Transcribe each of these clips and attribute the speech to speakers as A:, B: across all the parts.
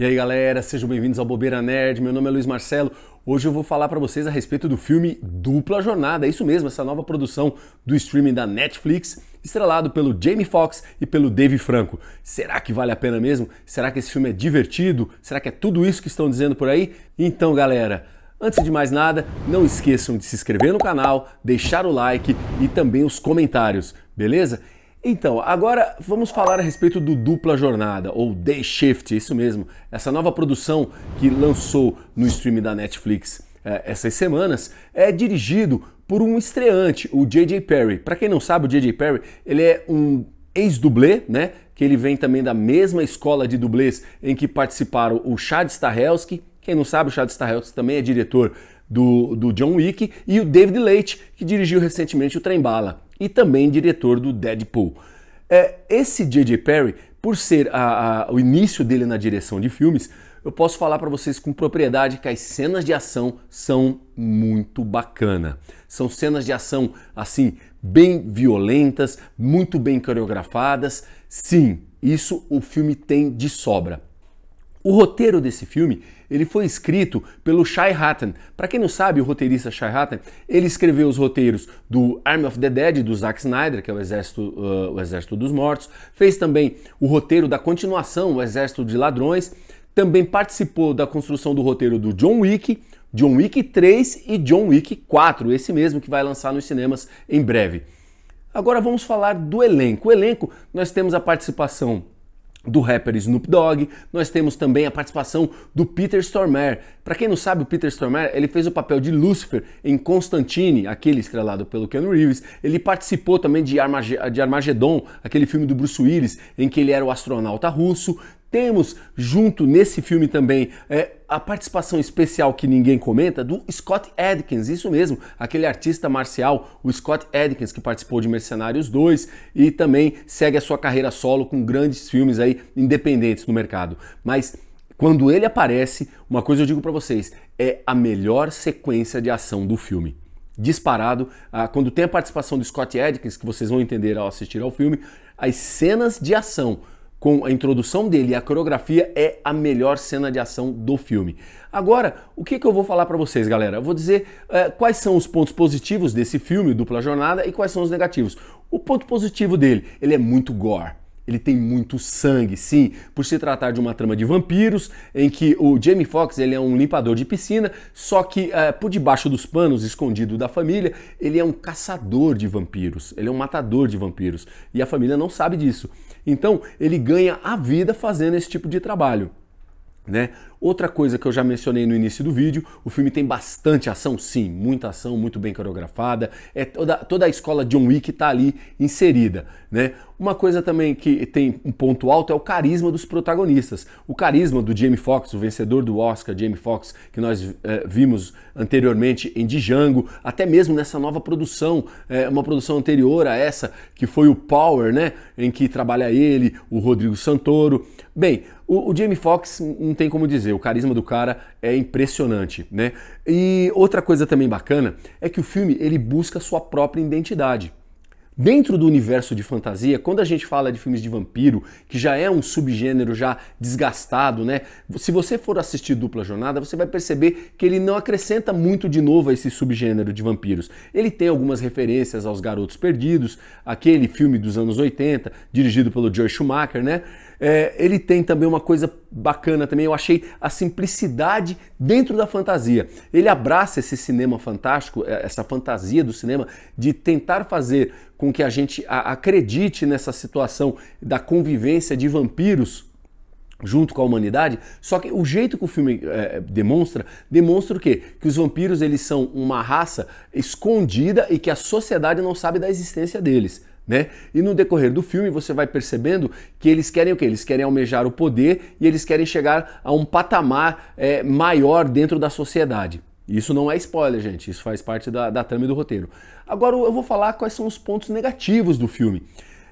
A: E aí galera, sejam bem-vindos ao Bobeira Nerd. Meu nome é Luiz Marcelo. Hoje eu vou falar para vocês a respeito do filme Dupla Jornada. É isso mesmo, essa nova produção do streaming da Netflix, estrelado pelo Jamie Foxx e pelo Dave Franco. Será que vale a pena mesmo? Será que esse filme é divertido? Será que é tudo isso que estão dizendo por aí? Então, galera, Antes de mais nada, não esqueçam de se inscrever no canal, deixar o like e também os comentários, beleza? Então, agora vamos falar a respeito do Dupla Jornada, ou Day Shift, isso mesmo, essa nova produção que lançou no stream da Netflix eh, essas semanas, é dirigido por um estreante, o J.J. Perry. Para quem não sabe, o J.J. Perry ele é um ex-dublê, né? Que ele vem também da mesma escola de dublês em que participaram o Chad Stahelski. Quem não sabe, o Chad Stahelski também é diretor do, do John Wick e o David Leitch, que dirigiu recentemente o Trem Bala e também diretor do Deadpool. É, esse J.J. Perry, por ser a, a, o início dele na direção de filmes, eu posso falar para vocês com propriedade que as cenas de ação são muito bacana. São cenas de ação assim bem violentas, muito bem coreografadas. Sim, isso o filme tem de sobra. O roteiro desse filme ele foi escrito pelo Shai Hatton. Para quem não sabe, o roteirista Shai Hatton ele escreveu os roteiros do Army of the Dead do Zack Snyder, que é o Exército, uh, o Exército dos Mortos. Fez também o roteiro da continuação, o Exército de Ladrões. Também participou da construção do roteiro do John Wick, John Wick 3 e John Wick 4, esse mesmo que vai lançar nos cinemas em breve. Agora vamos falar do elenco. O elenco nós temos a participação do rapper Snoop Dogg, nós temos também a participação do Peter Stormare. Para quem não sabe, o Peter Stormare, ele fez o papel de Lucifer em Constantine, aquele estrelado pelo Ken Reeves. Ele participou também de, Armage de Armageddon, aquele filme do Bruce Willis, em que ele era o astronauta russo. Temos junto nesse filme também é, a participação especial que ninguém comenta do Scott Adkins, isso mesmo, aquele artista marcial, o Scott Adkins, que participou de Mercenários 2 e também segue a sua carreira solo com grandes filmes aí independentes no mercado. Mas quando ele aparece, uma coisa eu digo para vocês, é a melhor sequência de ação do filme disparado. Ah, quando tem a participação do Scott Adkins, que vocês vão entender ao assistir ao filme, as cenas de ação com a introdução dele e a coreografia é a melhor cena de ação do filme. Agora, o que, que eu vou falar para vocês, galera? Eu vou dizer eh, quais são os pontos positivos desse filme, Dupla Jornada, e quais são os negativos. O ponto positivo dele, ele é muito gore ele tem muito sangue, sim, por se tratar de uma trama de vampiros, em que o Jamie Foxx ele é um limpador de piscina, só que é, por debaixo dos panos, escondido da família, ele é um caçador de vampiros, ele é um matador de vampiros, e a família não sabe disso. Então ele ganha a vida fazendo esse tipo de trabalho. Né? Outra coisa que eu já mencionei no início do vídeo, o filme tem bastante ação, sim, muita ação, muito bem coreografada, é toda, toda a escola John Wick está ali inserida. Né? Uma coisa também que tem um ponto alto é o carisma dos protagonistas. O carisma do Jamie Foxx, o vencedor do Oscar, Jamie Foxx, que nós é, vimos anteriormente em Django, até mesmo nessa nova produção, é, uma produção anterior a essa, que foi o Power, né? em que trabalha ele, o Rodrigo Santoro, Bem, o, o Jamie Foxx não tem como dizer, o carisma do cara é impressionante, né? E outra coisa também bacana é que o filme ele busca sua própria identidade. Dentro do universo de fantasia, quando a gente fala de filmes de vampiro, que já é um subgênero já desgastado, né? Se você for assistir Dupla Jornada, você vai perceber que ele não acrescenta muito de novo a esse subgênero de vampiros. Ele tem algumas referências aos Garotos Perdidos, aquele filme dos anos 80, dirigido pelo George Schumacher, né? É, ele tem também uma coisa bacana também, eu achei a simplicidade dentro da fantasia. Ele abraça esse cinema fantástico, é, essa fantasia do cinema de tentar fazer com que a gente acredite nessa situação da convivência de vampiros junto com a humanidade, só que o jeito que o filme é, demonstra, demonstra o quê? Que os vampiros eles são uma raça escondida e que a sociedade não sabe da existência deles né? E no decorrer do filme você vai percebendo que eles querem o que Eles querem almejar o poder e eles querem chegar a um patamar é, maior dentro da sociedade. Isso não é spoiler, gente, isso faz parte da, da trama e do roteiro. Agora eu vou falar quais são os pontos negativos do filme.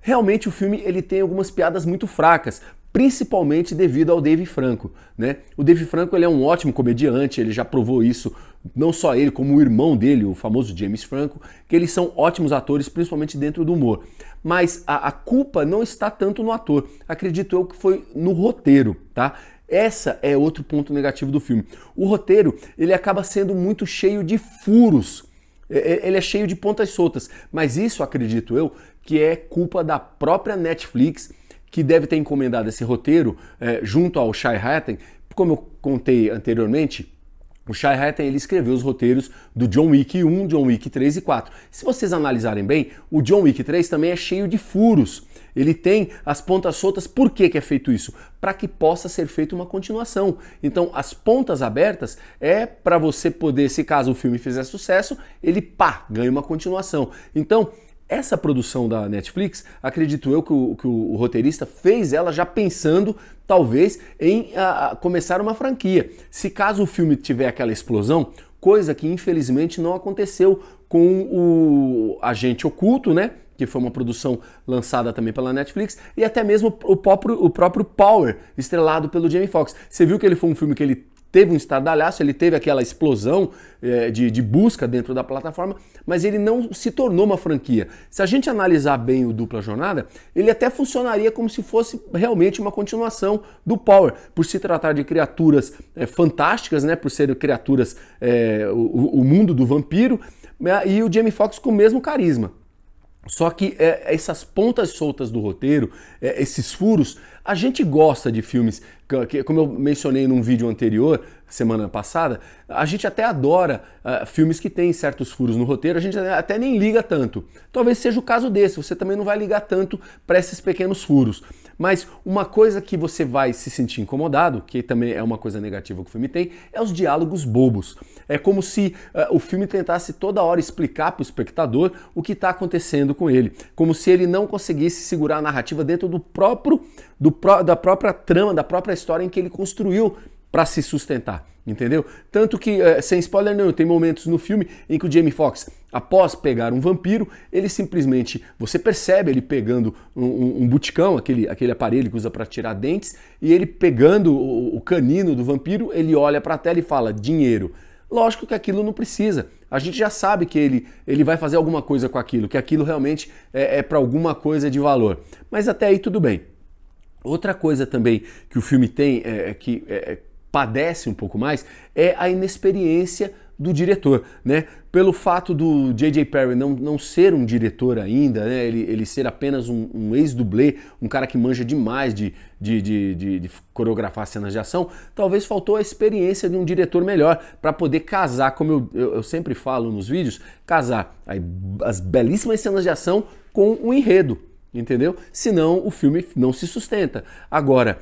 A: Realmente o filme ele tem algumas piadas muito fracas, principalmente devido ao Dave Franco. Né? O Dave Franco ele é um ótimo comediante, ele já provou isso, não só ele, como o irmão dele, o famoso James Franco, que eles são ótimos atores, principalmente dentro do humor. Mas a, a culpa não está tanto no ator, acredito eu que foi no roteiro, tá? Essa é outro ponto negativo do filme. O roteiro ele acaba sendo muito cheio de furos. É, é, ele é cheio de pontas soltas, mas isso acredito eu que é culpa da própria Netflix que deve ter encomendado esse roteiro é, junto ao Shai Hatton. Como eu contei anteriormente, o Shai Hatton ele escreveu os roteiros do John Wick 1, John Wick 3 e 4. Se vocês analisarem bem, o John Wick 3 também é cheio de furos. Ele tem as pontas soltas. Por que, que é feito isso? Para que possa ser feita uma continuação. Então, as pontas abertas é para você poder, se caso o filme fizer sucesso, ele pá, ganha uma continuação. Então, essa produção da Netflix, acredito eu que o, que o roteirista fez ela já pensando, talvez, em a, ah, ah, começar uma franquia. Se caso o filme tiver aquela explosão, coisa que infelizmente não aconteceu com o Agente Oculto, né? que foi uma produção lançada também pela Netflix, e até mesmo o próprio, o próprio Power, estrelado pelo Jamie Foxx. Você viu que ele foi um filme que ele teve um estardalhaço, ele teve aquela explosão é, de, de, busca dentro da plataforma, mas ele não se tornou uma franquia. Se a gente analisar bem o Dupla Jornada, ele até funcionaria como se fosse realmente uma continuação do Power, por se tratar de criaturas é, fantásticas, né, por serem criaturas, é, o, o, mundo do vampiro, né, e o Jamie Foxx com o mesmo carisma. Só que é, essas pontas soltas do roteiro, é, esses furos, a gente gosta de filmes, como eu mencionei num vídeo anterior, semana passada, a gente até adora uh, filmes que têm certos furos no roteiro, a gente até nem liga tanto. Talvez seja o caso desse, você também não vai ligar tanto para esses pequenos furos. Mas uma coisa que você vai se sentir incomodado, que também é uma coisa negativa que o filme tem, é os diálogos bobos. É como se uh, o filme tentasse toda hora explicar para o espectador o que está acontecendo com ele, como se ele não conseguisse segurar a narrativa dentro do próprio do da própria trama, da própria história em que ele construiu para se sustentar, entendeu? Tanto que, eh, sem spoiler nenhum, tem momentos no filme em que o Jamie Foxx, após pegar um vampiro, ele simplesmente, você percebe ele pegando um, um, um buticão, aquele, aquele aparelho que usa para tirar dentes, e ele pegando o, o canino do vampiro, ele olha para a tela e fala, dinheiro. Lógico que aquilo não precisa. A gente já sabe que ele, ele vai fazer alguma coisa com aquilo, que aquilo realmente é, é para alguma coisa de valor. Mas até aí tudo bem. Outra coisa também que o filme tem, é, é que é, é padece um pouco mais é a inexperiência do diretor, né? Pelo fato do J.J. Perry não, não ser um diretor ainda, né? ele, ele ser apenas um, um ex-dublê, um cara que manja demais de, de, de, de, de coreografar cenas de ação, talvez faltou a experiência de um diretor melhor para poder casar, como eu, eu, eu, sempre falo nos vídeos, casar as belíssimas cenas de ação com o um enredo, entendeu? Senão o filme não se sustenta. Agora,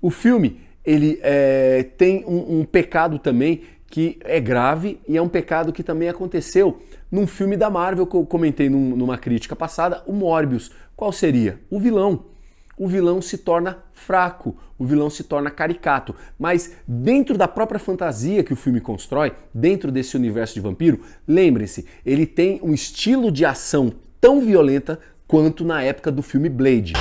A: o filme ele é, tem um, um pecado também que é grave e é um pecado que também aconteceu num filme da Marvel que eu comentei num, numa crítica passada, o Morbius. Qual seria? O vilão. O vilão se torna fraco, o vilão se torna caricato. Mas dentro da própria fantasia que o filme constrói, dentro desse universo de vampiro, lembrem-se, ele tem um estilo de ação tão violenta quanto na época do filme Blade.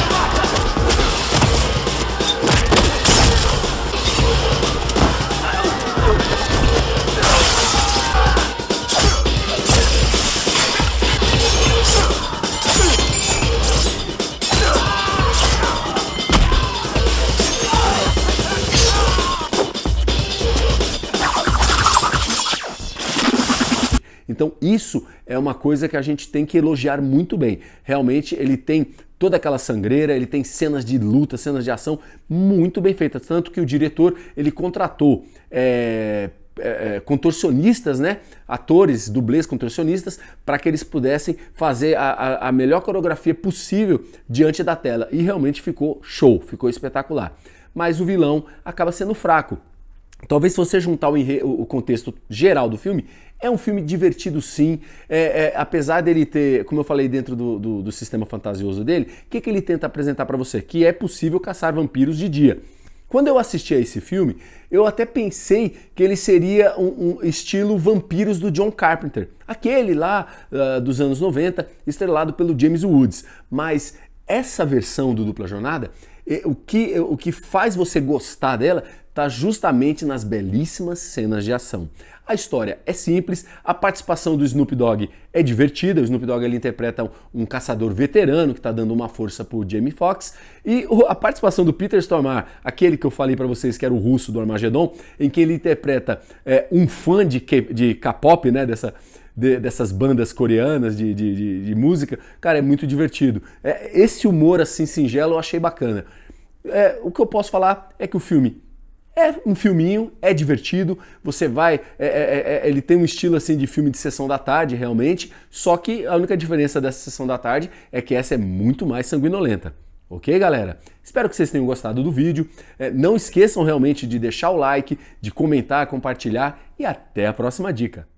A: Então, isso é uma coisa que a gente tem que elogiar muito bem. Realmente, ele tem toda aquela sangreira, ele tem cenas de luta, cenas de ação muito bem feitas. Tanto que o diretor ele contratou. É, é, é contorcionistas, né? Atores, dublês contorcionistas, para que eles pudessem fazer a, a, a, melhor coreografia possível diante da tela. E realmente ficou show, ficou espetacular. Mas o vilão acaba sendo fraco. Talvez se você juntar o, o contexto geral do filme, é um filme divertido, sim. É, é, apesar dele ter, como eu falei, dentro do, do, do sistema fantasioso dele, o que, que ele tenta apresentar para você? Que é possível caçar vampiros de dia. Quando eu assisti a esse filme, eu até pensei que ele seria um, um estilo Vampiros do John Carpenter, aquele lá uh, dos anos 90, estrelado pelo James Woods. Mas essa versão do Dupla Jornada, eh, o que, eh, o que faz você gostar dela, tá justamente nas belíssimas cenas de ação. A história é simples, a participação do Snoop Dogg é divertida. O Snoop Dogg ele interpreta um caçador veterano que está dando uma força o Jamie Foxx. E a participação do Peter Stormare, aquele que eu falei para vocês que era o russo do Armagedon, em que ele interpreta é, um fã de, de K-pop, né? Dessa, de, dessas bandas coreanas de, de, de, música, cara, é muito divertido. É, esse humor assim singelo eu achei bacana. É, o que eu posso falar é que o filme é um filminho, é divertido, você vai. É é, é, é, ele tem um estilo assim de filme de sessão da tarde, realmente, só que a única diferença dessa sessão da tarde é que essa é muito mais sanguinolenta. Ok, galera? Espero que vocês tenham gostado do vídeo. É, não esqueçam realmente de deixar o like, de comentar, compartilhar e até a próxima dica.